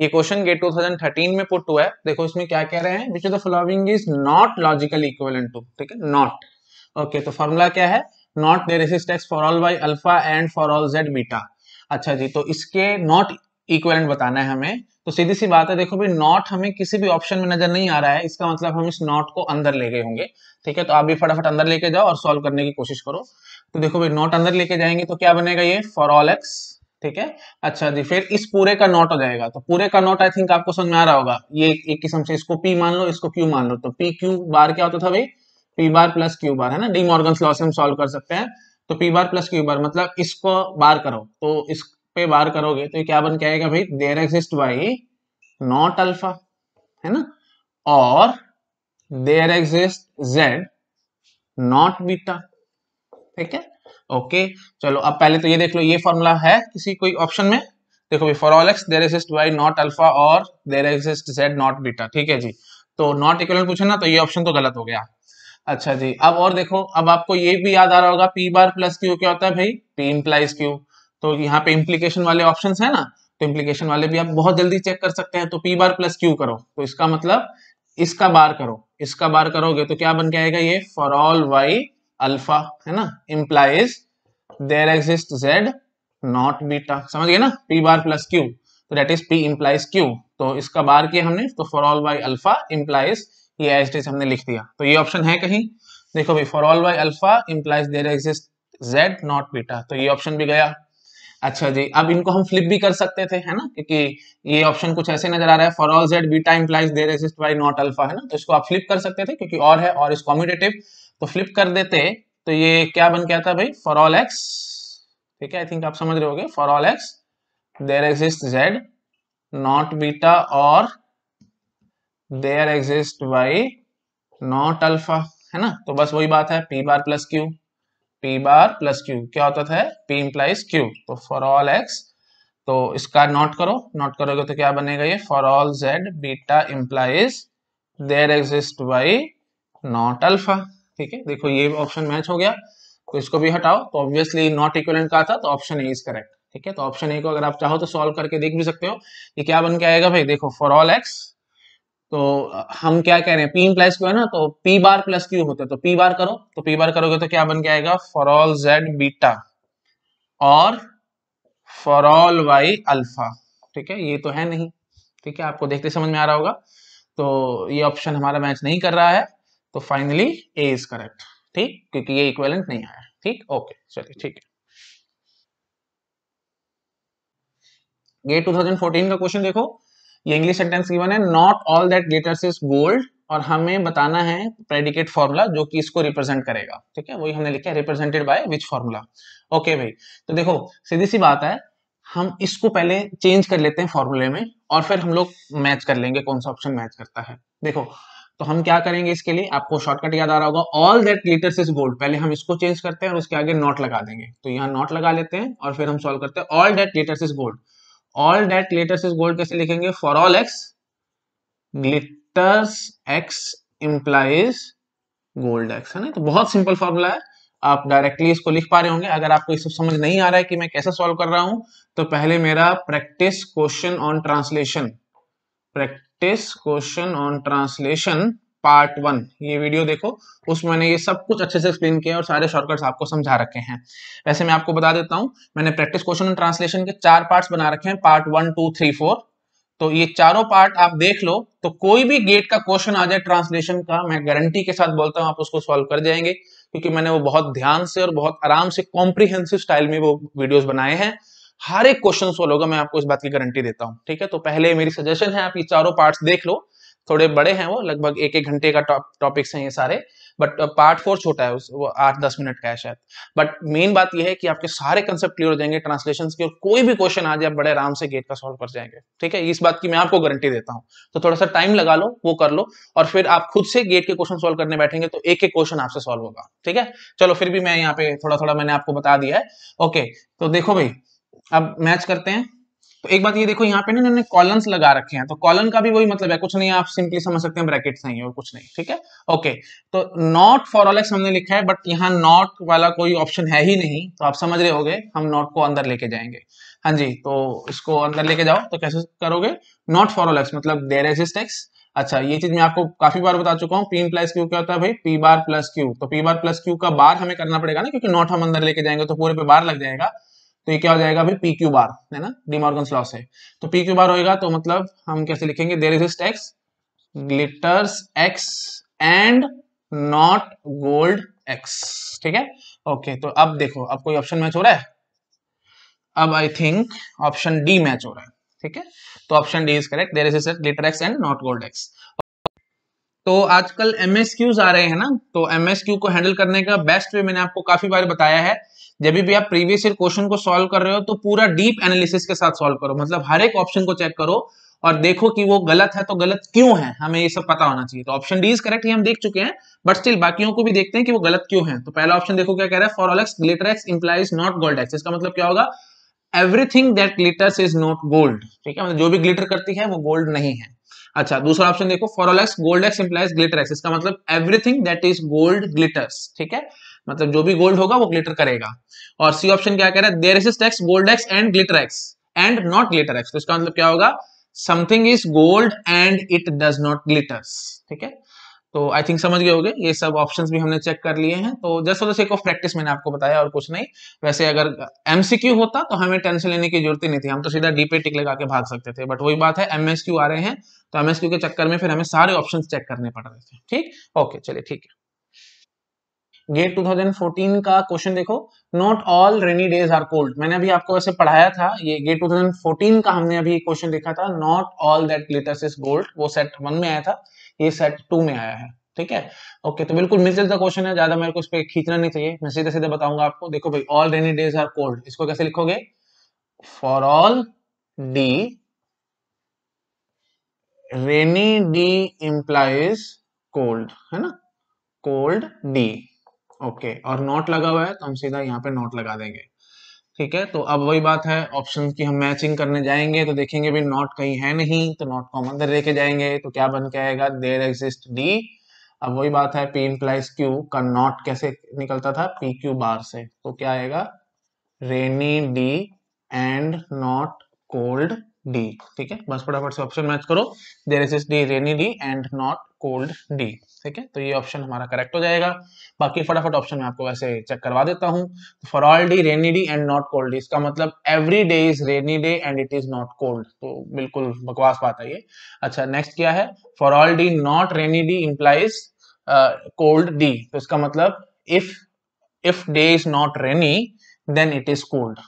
ये question gate 2013 में put हुआ है देखो इसमें क्या कह रहे हैं which of the following is not logical equivalent to ठीक है नॉट ओके तो फॉर्मूला क्या है नॉट देर इज टेक्स for all Y alpha and for all Z beta अच्छा जी तो इसके नॉट इक्वेलेंट बताना है हमें तो सीधी सी बात है देखो भाई नॉट हमें किसी भी ऑप्शन में नजर नहीं आ रहा है इसका मतलब हम इस नॉट को अंदर ले गए होंगे ठीक है तो आप भी फटाफट अंदर लेके जाओ और सॉल्व करने की कोशिश करो तो देखो भाई नॉट अंदर लेके जाएंगे तो क्या बनेगा ये फॉर ऑल एक्स ठीक है अच्छा जी फिर इस पूरे का नॉट हो जाएगा तो पूरे का नॉट आई थिंक आपको समझ में आ रहा होगा ये एक किस्म से इसको पी मान लो इसको क्यू मान लो तो पी क्यू बार क्या होता था भाई P bar plus Q bar है ना डी मॉर्गन लॉ से हम सोल्व कर सकते हैं तो P bar plus Q bar मतलब इसको बार करो तो इस पे बार करोगे तो क्या बन के आएगा भाई there exist Y not alpha है ना और there exist Z not beta ठीक है ओके चलो अब पहले तो ये देख लो ये फॉर्मूला है किसी कोई ऑप्शन में देखो भाई for all x there exist Y not alpha और there exist Z not beta ठीक है जी तो नॉट इक्वल पूछे ना तो ये ऑप्शन तो गलत हो गया अच्छा जी अब और देखो अब आपको ये भी याद आ रहा होगा पी बार प्लस क्यू क्या होता है भाई पी इम्प्लाइज क्यू तो यहाँ पे इम्प्लीकेशन वाले ऑप्शन है ना तो इम्प्लीकेशन वाले भी आप बहुत जल्दी चेक कर सकते हैं तो पी बार प्लस क्यू करो तो इसका मतलब इसका बार करो इसका बार करोगे तो क्या बन के आएगा ये फॉर ऑल वाई अल्फा है ना implies there exist Z not beta समझ गए ना पी बार प्लस क्यू तो that is P implies Q तो इसका बार किया हमने तो for all Y alpha implies ये एच डी हमने लिख दिया तो ये ऑप्शन है कहीं देखो भाई for all Y alpha implies there exist Z not beta तो ये ऑप्शन भी गया अच्छा जी अब इनको हम फ्लिप भी कर सकते थे है ना क्योंकि ये ऑप्शन कुछ ऐसे नजर आ रहा है for all Z beta implies there exist Y not alpha है ना तो इसको आप फ्लिप कर सकते थे क्योंकि और है और इस कॉम्यूटेटिव तो फ्लिप कर देते तो ये क्या बन गया था भाई फॉर ऑल एक्स ठीक है आई थिंक आप समझ रहे हो for all x there exist Z not beta और there exist y not alpha है ना तो बस वही बात है p bar plus q p bar plus q क्या होता था पी इम्प्लाइज क्यू तो फॉर ऑल एक्स तो इसका नॉट करो नॉट करोगे तो क्या बनेगा ये for all Z beta implies there exist y not alpha ठीक है देखो ये ऑप्शन मैच हो गया तो इसको भी हटाओ तो ऑब्वियसली नॉट इक्वलेंट कहा था तो ऑप्शन ए इज करेक्ट ठीक है तो ऑप्शन ए को अगर आप चाहो तो सॉल्व करके देख भी सकते हो कि क्या बन के आएगा भाई देखो फॉर ऑल एक्स तो हम क्या कह रहे हैं पी प्लस क्यू है ना तो पी बार प्लस क्यू होता है तो पी बार करो तो पी बार करोगे तो क्या बन के आएगा फॉर ऑल जेड बीटा और फॉर ऑल वाई अल्फा ठीक है ये तो है नहीं ठीक है आपको देखते समझ में आ रहा होगा तो ये ऑप्शन हमारा मैच नहीं कर रहा है तो फाइनली ए इज करेक्ट ठीक क्योंकि ये इक्वेलेंट नहीं आया ठीक ओके चलिए ठीक है ये 2014 का क्वेश्चन देखो ये इंग्लिश सेंटेंस गिवन है not all that glitters is gold और हमें बताना है प्रेडिकेट फॉर्मूला जो कि इसको रिप्रेजेंट करेगा ठीक है वही हमने लिखा है represented by which formula okay भाई तो देखो सीधी सी बात है हम इसको पहले चेंज कर लेते हैं फॉर्मूले में और फिर हम लोग मैच कर लेंगे कौन सा ऑप्शन मैच करता है देखो तो हम क्या करेंगे इसके लिए आपको शॉर्टकट याद आ रहा होगा all that glitters is gold पहले हम इसको चेंज करते हैं और उसके आगे नॉट लगा देंगे तो यहाँ नॉट लगा लेते हैं और फिर हम सॉल्व करते हैं all that glitters is gold all that glitters is gold कैसे लिखेंगे for all x glitters x implies gold x है ना तो बहुत सिंपल फॉर्मूला है आप डायरेक्टली इसको लिख पा रहे होंगे अगर आपको इस समझ नहीं आ रहा है कि मैं कैसे सॉल्व कर रहा हूं तो पहले मेरा practice question on translation practice test question on translation part one ये वीडियो देखो उसमें मैंने ये सब कुछ अच्छे से एक्सप्लेन किया और सारे शॉर्टकट्स आपको समझा रखे हैं वैसे मैं आपको बता देता हूँ मैंने प्रैक्टिस क्वेश्चन ऑन ट्रांसलेशन के चार पार्ट बना रखे हैं part one two three four तो ये चारों पार्ट आप देख लो तो कोई भी गेट का क्वेश्चन आ जाए ट्रांसलेशन का मैं गारंटी के साथ बोलता हूँ आप उसको सॉल्व कर जाएंगे क्योंकि मैंने वो बहुत ध्यान से और बहुत आराम से कॉम्प्रिहेंसिव स्टाइल में वो वीडियोस बनाए हैं हर एक क्वेश्चन सोल्व होगा मैं आपको इस बात की गारंटी देता हूँ ठीक है तो पहले मेरी सजेशन है आप ये चारों पार्ट देख लो थोड़े बड़े हैं वो लगभग एक एक घंटे का टॉपिक्स हैं ये सारे बट पार्ट फोर छोटा है वो आठ दस मिनट का है शायद बट मेन बात यह है कि आपके सारे कंसेप्ट क्लियर हो जाएंगे ट्रांसलेशन के और कोई भी क्वेश्चन आज आप बड़े आराम से गेट का सॉल्व कर जाएंगे ठीक है इस बात की मैं आपको गारंटी देता हूँ तो थोड़ा सा टाइम लगा लो वो कर लो और फिर आप खुद से गेट के क्वेश्चन सोल्व करने बैठेंगे तो एक एक क्वेश्चन आपसे सॉल्व होगा ठीक है चलो फिर भी मैं यहाँ पे थोड़ा थोड़ा मैंने आपको बता दिया है ओके तो देखो भाई अब मैच करते हैं तो एक बात ये देखो यहाँ पे ना इन्होंने कॉलन लगा रखे हैं तो कॉलन का भी वही मतलब है कुछ नहीं आप सिंपली समझ सकते हैं ब्रैकेट नहीं और कुछ नहीं ठीक है ओके तो नॉट फॉर ऑल एक्स हमने लिखा है बट यहाँ नॉट वाला कोई ऑप्शन है ही नहीं तो आप समझ रहे हो हम नॉट को अंदर लेके जाएंगे हाँ जी तो इसको अंदर लेके जाओ तो कैसे करोगे नॉट फॉर ऑल एक्स मतलब देर एस इज टेक्स अच्छा ये चीज मैं आपको काफी बार बता चुका हूँ पी प्लस क्यू क्या होता है भाई पी बार प्लस क्यू तो पी बार प्लस क्यू का बार हमें करना पड़ेगा ना क्योंकि नॉट हम अंदर लेके जाएंगे तो पूरे पे बार लग जाएगा तो ये क्या हो जाएगा फिर पी क्यू बार है ना डिमॉर्गन लॉ से तो पी क्यू बार होएगा तो मतलब हम कैसे लिखेंगे there exist x glitters x and not gold x ठीक है ओके तो अब देखो अब कोई ऑप्शन मैच हो रहा है अब I think option D match हो रहा है ठीक है तो option D is correct there is glitter x and not gold x तो आजकल एमएसक्यूज क्यूज आ रहे हैं ना तो एमएसक्यू क्यू को हैंडल करने का बेस्ट वे मैंने आपको काफी बार बताया है जब भी आप प्रीवियस ईयर क्वेश्चन को सॉल्व कर रहे हो तो पूरा डीप एनालिसिस के साथ सॉल्व करो मतलब हर एक ऑप्शन को चेक करो और देखो कि वो गलत है तो गलत क्यों है हमें ये सब पता होना चाहिए तो ऑप्शन डी इज करेक्ट ही हम देख चुके हैं बट स्टिल बाकियों को भी देखते हैं कि वो गलत क्यों है तो पहला ऑप्शन देखो क्या कह रहा है for all x glitter x implies not gold x इसका मतलब क्या होगा everything that glitter is not gold ठीक है मतलब जो भी ग्लिटर करती है वो गोल्ड नहीं है अच्छा दूसरा ऑप्शन देखो for all x gold x implies glitter x इसका मतलब everything that is gold glitters ठीक है मतलब जो भी गोल्ड होगा वो ग्लिटर करेगा और सी ऑप्शन क्या कह रहा है there is x gold x and glitter x and not glitter x तो इसका मतलब क्या होगा something is gold and it does not glitter ठीक है तो आई थिंक समझ गए होंगे ये सब ऑप्शंस भी हमने चेक कर लिए हैं तो जस्ट जैसे एक सेक ऑफ प्रैक्टिस मैंने आपको बताया और कुछ नहीं वैसे अगर एमसीक्यू होता तो हमें टेंशन लेने की जरूरत ही नहीं थी हम तो सीधा डीपे टिक लगा के भाग सकते थे बट वही बात है एमएसक्यू आ रहे हैं तो एमएसक्यू के चक्कर में फिर हमें सारे ऑप्शन चेक करने पड़ रहे थे ठीक ओके चलिए ठीक है गेट 2014 का क्वेश्चन देखो not all rainy days are cold मैंने अभी आपको ऐसे पढ़ाया था ये गेट 2014 का हमने अभी क्वेश्चन देखा था not all that glitters is gold वो सेट वन में आया था ये सेट टू में आया है ठीक है ओके तो बिल्कुल मिल चलता क्वेश्चन है ज्यादा मेरे को इस पर खींचना नहीं चाहिए मैं सीधे सीधे बताऊंगा आपको देखो भाई all rainy days are cold इसको कैसे लिखोगे for all d rainy d implies cold है ना कोल्ड डी ओके और नॉट लगा हुआ है तो हम सीधा यहाँ पे नॉट लगा देंगे ठीक है तो अब वही बात है ऑप्शन की हम मैचिंग करने जाएंगे तो देखेंगे भी नॉट कहीं है नहीं तो नॉट को हम अंदर लेके जाएंगे तो क्या बन के आएगा देर एग्जिस्ट डी अब वही बात है पी इम्प्लाइज क्यू का नॉट कैसे निकलता था पी क्यू बार से तो क्या आएगा rainy d and not cold d ठीक है बस फटाफट से ऑप्शन मैच करो there exist d rainy d and not cold d ठीक है तो ये ऑप्शन हमारा करेक्ट हो जाएगा बाकी फटाफट ऑप्शन मैं आपको वैसे चेक करवा देता हूँ for all d rainy d and not cold d इसका मतलब every day is rainy day and it is not cold तो बिल्कुल बकवास बात है ये अच्छा नेक्स्ट क्या है for all d not rainy d implies cold d तो इसका मतलब if if day is not rainy then it is cold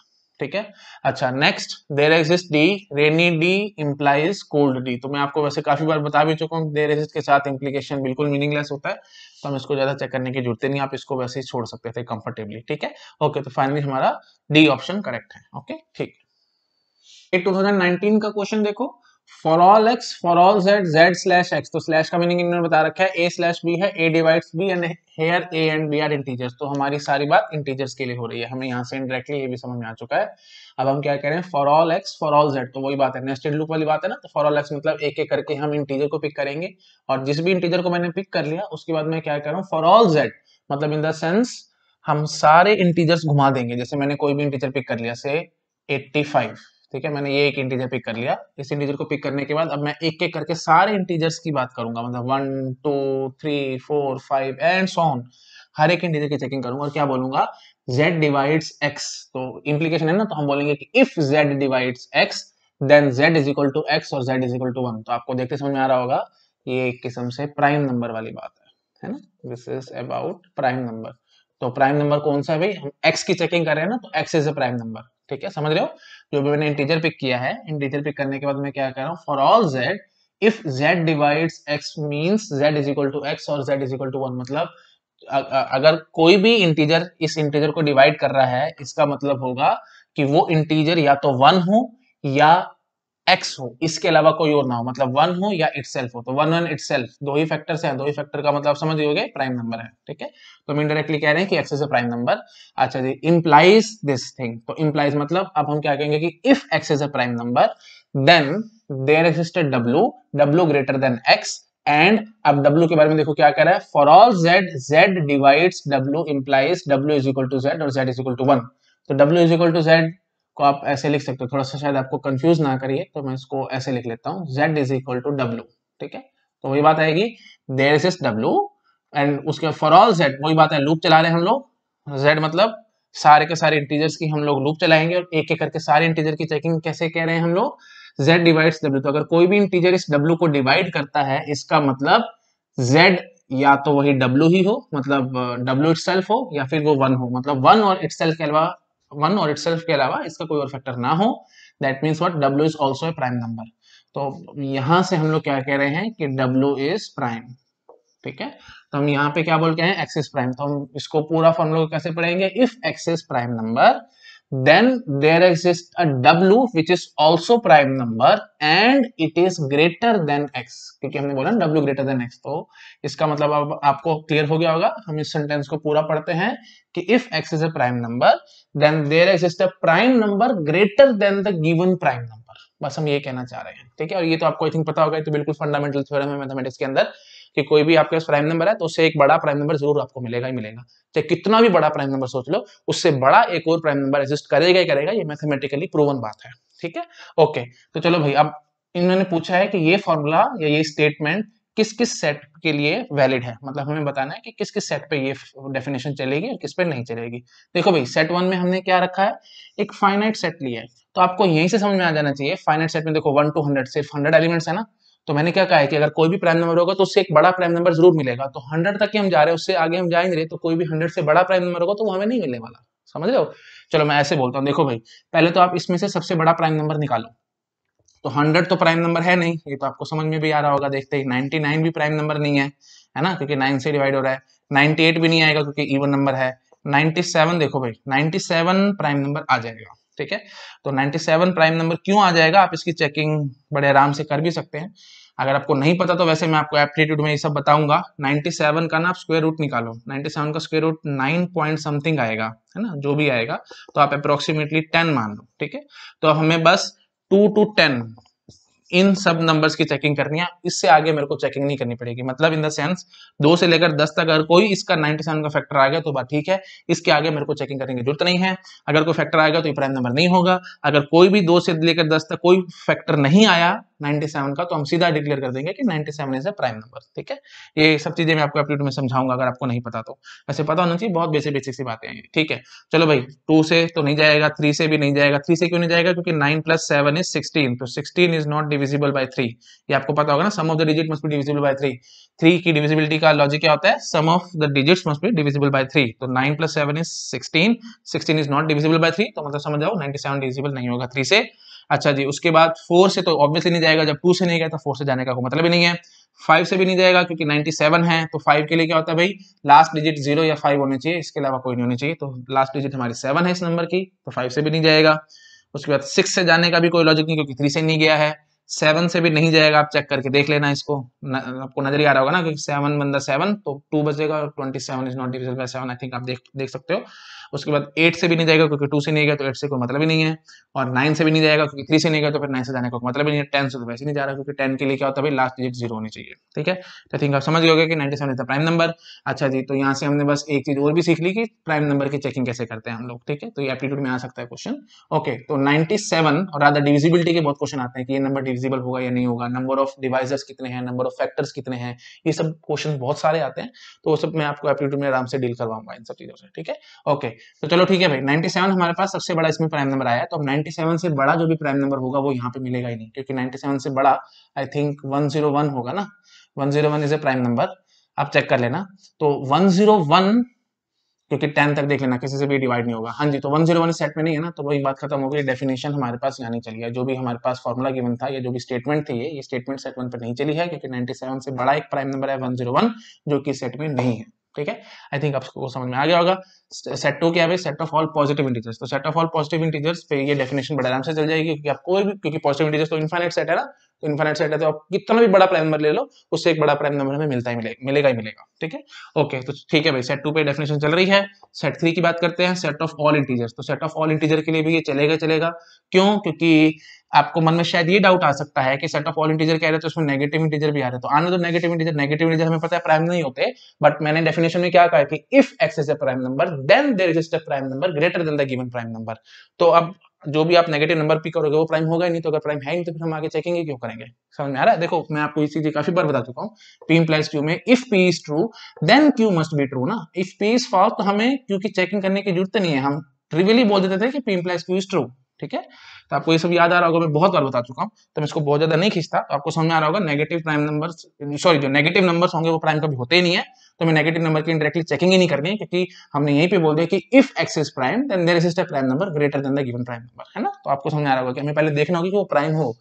ठीक है अच्छा next there exist d rainy d implies cold d तो मैं आपको वैसे काफी बार बता भी चुका हूँ देर एग्जिस्ट के साथ इम्प्लीकेशन बिल्कुल मीनिंगलेस होता है तो हम इसको ज्यादा चेक करने की जरूरत नहीं आप इसको वैसे ही छोड़ सकते थे कंफर्टेबली ठीक है ओके तो फाइनली हमारा डी ऑप्शन करेक्ट है ओके ठीक 2019 का क्वेश्चन देखो for all x for all z z slash x तो स्लैश का मीनिंग इन्होंने बता रखा है ए स्लैश बी है a divides b and here a and b are integers तो हमारी सारी बात इंटीजर्स के लिए हो रही है हमें यहाँ से इंडायरेक्टली ये भी समझ में आ चुका है अब हम क्या कह रहे हैं for all x for all z तो वही बात है नेस्टेड लूप वाली बात है ना तो फॉर ऑल एक्स मतलब एक एक करके हम इंटीजर को पिक करेंगे और जिस भी इंटीजर को मैंने पिक कर लिया उसके बाद मैं क्या कर रहा हूँ फॉर ऑल जेड मतलब इन द सेंस हम सारे इंटीजर्स घुमा देंगे जैसे मैंने कोई भी इंटीजर पिक कर लिया से 85 ठीक है मैंने ये एक इंटीजर पिक कर लिया इस इंटीजर को पिक करने के बाद अब मैं एक एक करके सारे इंटीजर्स की बात करूंगा मतलब one two three four five and so on हर एक इंटीजर की चेकिंग करूंगा और क्या बोलूंगा z डिवाइड्स x तो इम्प्लीकेशन है ना तो हम बोलेंगे कि if z divides x then z is equal to x और z is equal to one तो आपको देखते समझ में आ रहा होगा ये एक किस्म से प्राइम नंबर वाली बात है है ना this is about prime number तो प्राइम नंबर कौन सा है भाई हम x की चेकिंग कर रहे हैं ना तो x is a prime number ठीक है समझ रहे हो जो भी मैंने इंटीजर पिक किया है इंटीजर पिक करने के बाद मैं क्या कह रहा हूँ for all z if z divide x means z is equal to x और z is equal to one मतलब अगर कोई भी इंटीजर इस इंटीजर को डिवाइड कर रहा है इसका मतलब होगा कि वो इंटीजर या तो वन हो या एक्स हो इसके अलावा कोई और ना हो मतलब वन हो या इट हो तो वन वन इट दो ही फैक्टर से है दो ही फैक्टर का मतलब समझ गए प्राइम नंबर है ठीक है तो हम इनडायरेक्टली कह रहे हैं कि x is a prime number अच्छा जी इम्प्लाइज दिस थिंग तो इम्प्लाइज मतलब अब हम क्या कहेंगे कि if x is a prime number then there existed W W greater than x and अब w के बारे में देखो क्या कह रहा है for all z z divides w implies w is equal to z और z is equal to one तो w is equal to z को आप ऐसे लिख सकते हो थोड़ा सा शायद आपको कंफ्यूज ना करिए तो मैं इसको ऐसे लिख लेता हूँ जेड इज इक्वल टू डब्ल्यू ठीक है तो वही बात आएगी देर इज इज डब्ल्यू एंड उसके फॉर ऑल जेड वही बात है लूप चला रहे हैं हम लोग जेड मतलब सारे के सारे इंटीजर्स की हम लोग लूप चलाएंगे और एक एक करके सारे इंटीजर की चेकिंग कैसे कह रहे हैं हम लोग z डिवाइड्स w तो अगर कोई भी इंटीजर इस w को डिवाइड करता है इसका मतलब z या तो वही w ही हो मतलब uh, w इटसेल्फ हो या फिर वो वन हो मतलब वन और इटसेल्फ के अलावा वन और इट्स के अलावा इसका कोई और फैक्टर ना हो दैट मीन्स वॉट डब्ल्यू is also a prime number तो यहां से हम लोग क्या कह रहे हैं कि डब्ल्यू इज प्राइम ठीक है तो हम यहाँ पे क्या बोल के हैं एक्सेस प्राइम तो हम इसको पूरा फॉर्म लोग कैसे पढ़ेंगे if x is prime number then there exists a w which is also prime number and it is greater than x kyunki humne bola w greater than x to iska matlab ab aapko clear ho gaya hoga hum is sentence ko pura padhte hain ki if x is a prime number then there exists a prime number greater than the given prime number बस हम ये कहना चाह रहे हैं ठीक है और ये तो आपको आई थिंक पता होगा तो बिल्कुल फंडामेंटल थ्योरम है मैथमेटिक्स के अंदर कि कोई भी आपके पास प्राइम नंबर है तो उससे एक बड़ा प्राइम नंबर जरूर आपको मिलेगा ही मिलेगा चाहे कितना भी बड़ा प्राइम नंबर सोच लो उससे बड़ा एक और प्राइम नंबर एग्जिस्ट करेगा ही करेगा ये मैथमेटिकली प्रूवन बात है ठीक है ओके तो चलो भाई अब इन्होंने पूछा है कि ये फॉर्मूला या ये स्टेटमेंट किस किस सेट के लिए वैलिड है मतलब हमें बताना है कि किस किस सेट पे ये डेफिनेशन चलेगी और किस पे नहीं चलेगी देखो भाई सेट वन में हमने क्या रखा है एक फाइनाइट सेट लिया है तो आपको यहीं से समझ में आ जाना चाहिए फाइनाइट सेट में देखो वन टू हंड्रेड सिर्फ हंड्रेड एलिमेंट्स है ना तो मैंने क्या कहा है कि अगर कोई भी प्राइम नंबर होगा तो उससे एक बड़ा प्राइम नंबर जरूर मिलेगा तो हंड्रेड तक ही हम जा रहे हैं उससे आगे हम जाएंगे नहीं रहे तो कोई भी हंड्रेड से बड़ा प्राइम नंबर होगा तो वो हमें नहीं मिलने वाला समझ रहे हो चलो मैं ऐसे बोलता हूँ देखो भाई पहले तो आप इसमें से सबसे बड़ा प्राइम नंबर निकालो तो हंड्रेड तो प्राइम नंबर है नहीं ये तो आपको समझ में भी आ रहा होगा देखते ही नाइन भी प्राइम नंबर नहीं है है ना क्योंकि नाइन से डिवाइड हो रहा है एट भी नहीं आएगा क्योंकि इवन नंबर है सेवन देखो भाई सेवन प्राइम नंबर आ जाएगा ठीक है तो 97 प्राइम नंबर क्यों आ जाएगा आप इसकी चेकिंग बड़े आराम से कर भी सकते हैं अगर आपको नहीं पता तो वैसे मैं आपको एप्टीट्यूड में ये सब बताऊंगा 97 का ना आप स्क्वेयर रूट निकालो 97 का स्क्वेयर रूट 9 पॉइंट समथिंग आएगा है ना जो भी आएगा तो आप अप्रोक्सीमेटली 10 मान लो ठीक है तो हमें बस 2 टू इन सब नंबर्स की चेकिंग करनी है इससे आगे मेरे को चेकिंग नहीं करनी पड़ेगी मतलब इन द सेंस दो से लेकर दस तक अगर कोई इसका नाइनटी सेवन का फैक्टर आ गया तो बात ठीक है इसके आगे मेरे को चेकिंग करने की जरूरत नहीं है अगर कोई फैक्टर आएगा तो ये प्राइम नंबर नहीं होगा अगर कोई भी दो से लेकर दस तक कोई फैक्टर नहीं आया 97 का तो हम सीधा डिक्लेयर कर देंगे कि ninety seven is a prime number ठीक है ये सब चीजें मैं आपको अपडेट में समझाऊंगा अगर आपको नहीं पता तो वैसे पता होना चाहिए बहुत बेसिक बेसिक सी बातें हैं ठीक है चलो भाई टू से तो नहीं जाएगा थ्री से भी नहीं जाएगा थ्री से क्यों नहीं जाएगा क्योंकि nine plus seven is sixteen तो sixteen is not divisible by three ये आपको पता होगा ना sum of the digit must be divisible by three three की डिविजिबिलिटी का लॉजिक क्या होता है sum of the digits must be divisible by three तो nine plus seven is sixteen sixteen is not divisible by three तो मतलब समझ जाओ नाइनटी सेवन डिविजिबल नहीं होगा थ्री से अच्छा जी उसके बाद फोर से तो ऑब्वियसली नहीं जाएगा जब टू से नहीं गया तो फोर से जाने का कोई मतलब ही नहीं है फाइव से भी नहीं जाएगा क्योंकि नाइनटी सेवन है तो फाइव के लिए क्या होता है भाई लास्ट डिजिट जीरो या फाइव होने चाहिए इसके अलावा कोई नहीं होनी चाहिए तो लास्ट डिजिट हमारी सेवन है इस नंबर की तो फाइव से भी नहीं जाएगा उसके बाद सिक्स से जाने का भी कोई लॉजिक नहीं क्योंकि थ्री से नहीं गया है सेवन से भी नहीं जाएगा आप चेक करके देख लेना इसको न, आपको नजर ही आ रहा होगा ना क्योंकि सेवन बन सेवन तो टू बचेगा और twenty seven is not divisible by seven I think आप देख देख सकते हो उसके बाद एट से भी नहीं जाएगा क्योंकि टू से नहीं गया तो एट से कोई मतलब ही नहीं है और नाइन से भी नहीं जाएगा क्योंकि थ्री से नहीं गया तो फिर नाइन से जाने का मतलब ही नहीं है टेन से तो वैसे नहीं जा रहा क्योंकि टेन के लिए क्या होता है लास्ट डिजिट जीरो होनी चाहिए ठीक है तो थिंक आप समझ गए कि नाइन्टी सेवन इतना प्राइम नंबर अच्छा जी तो यहाँ से हमने बस एक चीज और भी सीख ली कि प्राइम नंबर की चेकिंग कैसे करते हैं हम लोग ठीक है तो ये एप्टीट्यूड में आ सकता है क्वेश्चन ओके तो नाइन्टी सेवन और आधा डिविजिबिलिटी के बहुत क्वेश्चन आते हैं कि ये नंबर फिजिबल होगा या नहीं होगा नंबर ऑफ डिवाइसेस कितने हैं नंबर ऑफ फैक्टर्स कितने हैं ये सब क्वेश्चन बहुत सारे आते हैं तो वो सब मैं आपको एप्टीट्यूड में आराम से डील करवाऊंगा इन सब चीज़ों से ठीक है ओके तो चलो ठीक है भाई नाइन्टी हमारे पास सबसे बड़ा इसमें प्राइम नंबर आया तो अब नाइन्टी से बड़ा जो भी प्राइम नंबर होगा वो यहाँ पे मिलेगा ही नहीं क्योंकि नाइन्टी से बड़ा आई थिंक वन होगा ना one is a prime number आप चेक कर लेना तो वन क्योंकि टेन तक देख लेना किसी से भी डिवाइड नहीं होगा हाँ जी तो वन जीरो वन सेट में नहीं है ना तो वही बात खत्म हो गई डेफिनेशन हमारे पास यहाँ नहीं चली है जो भी हमारे पास फॉर्मुला गिवन था या जो भी स्टेटमेंट थी ये स्टेटमेंट सेट वन पर नहीं चली है क्योंकि नाइन्टी सेवन से बड़ा एक प्राइम नंबर है वन जीरो वन जो कि सेट में नहीं है ठीक है आई थिंक आपको समझ में आ गया होगा सेट टू क्या है set of all positive integers तो set of all positive integers पे ये डेफिनेशन बड़े आराम से चल जाएगी क्योंकि आप कोई भी क्योंकि पॉजिटिव इंटीजर्स तो इन्फाइनाइट सेट है ना तो इन्फाइनाइट सेट है तो आप कितना भी बड़ा प्राइम नंबर ले लो उससे एक बड़ा प्राइम नंबर हमें मिलता ही मिलेगा मिलेगा ही मिलेगा ठीक है ओके तो ठीक है भाई सेट टू पे डेफिनेशन चल रही है सेट थ्री की बात करते हैं सेट ऑफ ऑल इंटीजर्स तो सेट ऑफ ऑल इंटीजर के लिए भी ये चलेगा चलेगा क्यों क्योंकि आपको मन में शायद ये डाउट आ सकता है कि सेट ऑफ ऑल इंटीजर कह रहे तो उसमें नेगेटिव इंटीजर भी आ रहे तो आने तो नेगेटिव इंटीजर नेगेटिव इंटीजर हमें पता है प्राइम नहीं होते बट मैंने डेफिनेशन में क्या कहा कि if x is a prime number then there is a prime number greater than the given prime number तो अब जो भी आप नेगेटिव नंबर पिक करोगे वो प्राइम होगा नहीं तो अगर प्राइम है नहीं तो फिर हम आगे चेकेंगे क्यों करेंगे समझ में आ रहा है देखो मैं आपको इसी चीज काफी बार बता चुका हूँ पी प्लस क्यू में if p is true then q must be true ना इफ पी इज फॉल्स तो हमें क्योंकि चेकिंग करने की जरूरत नहीं है हम ट्रिविली बोल देते थे कि p plus q is true ठीक है तो आपको ये सब याद आ रहा होगा मैं बहुत बार बता चुका हूँ तो मैं इसको बहुत ज्यादा नहीं खींचता तो आपको समझ में आ रहा होगा नेगेटिव प्राइम नंबर सॉरी जो नेगेटिव नंबर होंगे वो प्राइम कभी होते ही नहीं है तो मैं नेगेटिव नंबर की डायरेक्टली चेकिंग ही नहीं करनी क्योंकि हमने यही पे बोल दिया कि if x is prime then there is prime number greater than the given prime number है ना तो आपको समझ आ रहा होगा कि हमें पहले देखना होगा कि वो प्राइम हो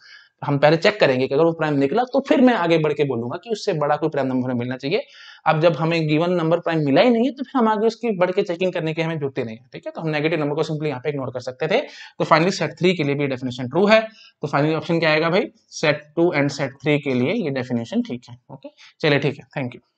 हम पहले चेक करेंगे कि अगर वो प्राइम निकला तो फिर मैं आगे बढ़ के बोलूंगा कि उससे बड़ा कोई प्राइम नंबर हमें मिलना चाहिए अब जब हमें गिवन नंबर प्राइम मिला ही नहीं है तो फिर हम आगे उसकी बढ़ के चेकिंग करने के हमें जुटते नहीं है ठीक है तो हम नेगेटिव नंबर को सिंपली यहाँ पे इग्नोर कर सकते थे तो फाइनली सेट थ्री के लिए भी डेफिनेशन ट्रू है तो फाइनली ऑप्शन क्या आएगा भाई set two and set three के लिए ये डेफिनेशन ठीक है ओके चलिए ठीक है थैंक यू